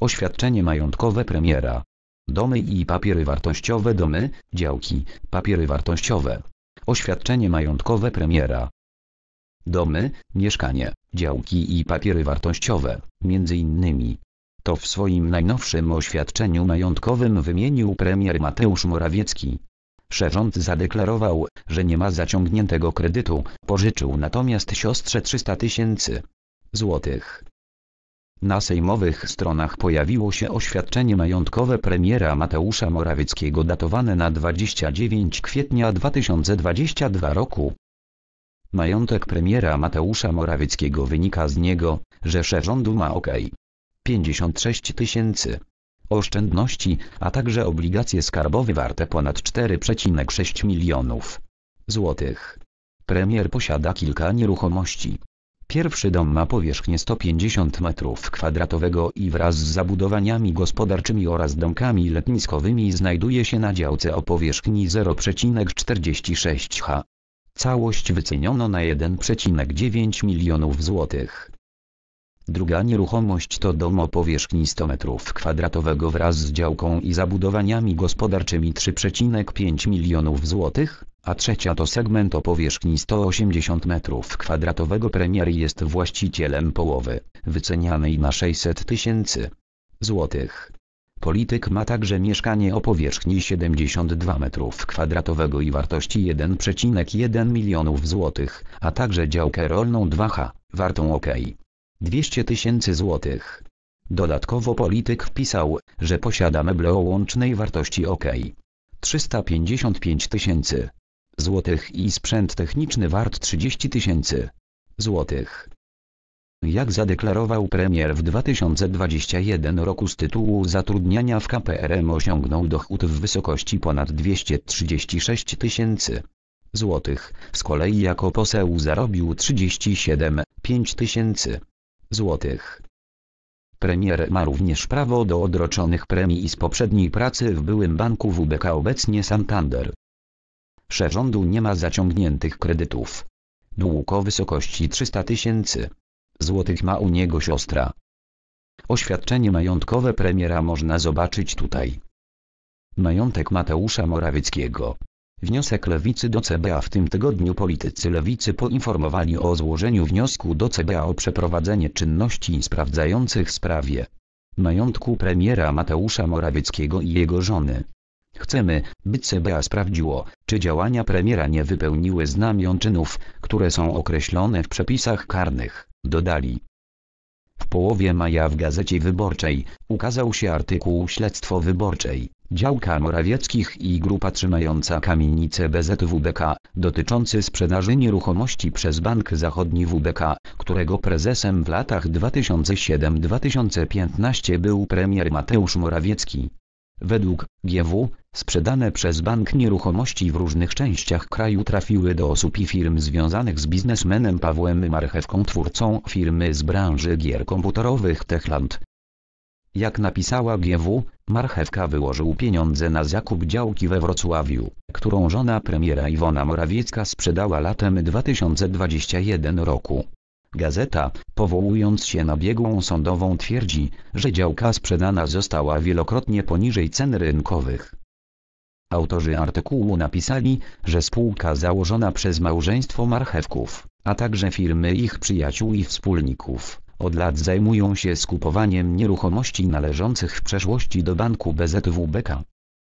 oświadczenie majątkowe premiera. Domy i papiery wartościowe domy, działki, papiery wartościowe. Oświadczenie majątkowe premiera. Domy, mieszkanie, działki i papiery wartościowe, między innymi. To w swoim najnowszym oświadczeniu majątkowym wymienił premier Mateusz Morawiecki. Szerząd zadeklarował, że nie ma zaciągniętego kredytu, pożyczył natomiast siostrze 300 tysięcy złotych. Na sejmowych stronach pojawiło się oświadczenie majątkowe premiera Mateusza Morawieckiego datowane na 29 kwietnia 2022 roku. Majątek premiera Mateusza Morawieckiego wynika z niego, że szef rządu ma ok. 56 tysięcy oszczędności, a także obligacje skarbowe warte ponad 4,6 milionów złotych. Premier posiada kilka nieruchomości Pierwszy dom ma powierzchnię 150 m2 i wraz z zabudowaniami gospodarczymi oraz domkami letniskowymi znajduje się na działce o powierzchni 0,46 ha. Całość wyceniono na 1,9 milionów złotych. Druga nieruchomość to dom o powierzchni 100 m2 wraz z działką i zabudowaniami gospodarczymi 3,5 milionów złotych, a trzecia to segment o powierzchni 180 m2. Premier jest właścicielem połowy, wycenianej na 600 tysięcy złotych. Polityk ma także mieszkanie o powierzchni 72 m2 i wartości 1,1 milionów złotych, a także działkę rolną 2H, wartą ok. 200 tysięcy złotych. Dodatkowo polityk wpisał, że posiada meble o łącznej wartości ok. 355 tysięcy złotych i sprzęt techniczny wart 30 tysięcy złotych. Jak zadeklarował premier w 2021 roku z tytułu zatrudniania w KPRM osiągnął dochód w wysokości ponad 236 tysięcy złotych, z kolei jako poseł zarobił 37,5 tysięcy złotych. Premier ma również prawo do odroczonych premii z poprzedniej pracy w byłym banku WBK obecnie Santander. Przerządu nie ma zaciągniętych kredytów. Dług o wysokości 300 tysięcy złotych ma u niego siostra. Oświadczenie majątkowe premiera można zobaczyć tutaj. Majątek Mateusza Morawieckiego. Wniosek lewicy do CBA w tym tygodniu politycy lewicy poinformowali o złożeniu wniosku do CBA o przeprowadzenie czynności sprawdzających sprawie majątku premiera Mateusza Morawieckiego i jego żony. Chcemy, by CBA sprawdziło, czy działania premiera nie wypełniły znamion czynów, które są określone w przepisach karnych, dodali. W połowie maja w Gazecie Wyborczej ukazał się artykuł Śledztwo Wyborczej, działka Morawieckich i grupa trzymająca kamienicę BZWBK, dotyczący sprzedaży nieruchomości przez Bank Zachodni WBK, którego prezesem w latach 2007-2015 był premier Mateusz Morawiecki. Według GW sprzedane przez bank nieruchomości w różnych częściach kraju trafiły do osób i firm związanych z biznesmenem Pawłem Marchewką twórcą firmy z branży gier komputerowych Techland. Jak napisała GW, Marchewka wyłożył pieniądze na zakup działki we Wrocławiu, którą żona premiera Iwona Morawiecka sprzedała latem 2021 roku. Gazeta, powołując się na biegłą sądową twierdzi, że działka sprzedana została wielokrotnie poniżej cen rynkowych. Autorzy artykułu napisali, że spółka założona przez małżeństwo marchewków, a także firmy ich przyjaciół i wspólników, od lat zajmują się skupowaniem nieruchomości należących w przeszłości do banku BZWBK.